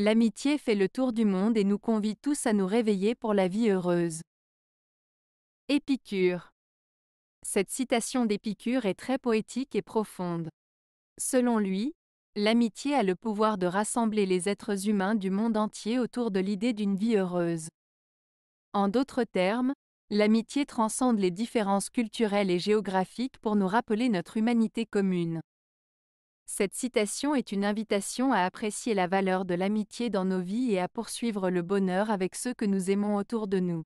L'amitié fait le tour du monde et nous convie tous à nous réveiller pour la vie heureuse. Épicure. Cette citation d'Épicure est très poétique et profonde. Selon lui, l'amitié a le pouvoir de rassembler les êtres humains du monde entier autour de l'idée d'une vie heureuse. En d'autres termes, l'amitié transcende les différences culturelles et géographiques pour nous rappeler notre humanité commune. Cette citation est une invitation à apprécier la valeur de l'amitié dans nos vies et à poursuivre le bonheur avec ceux que nous aimons autour de nous.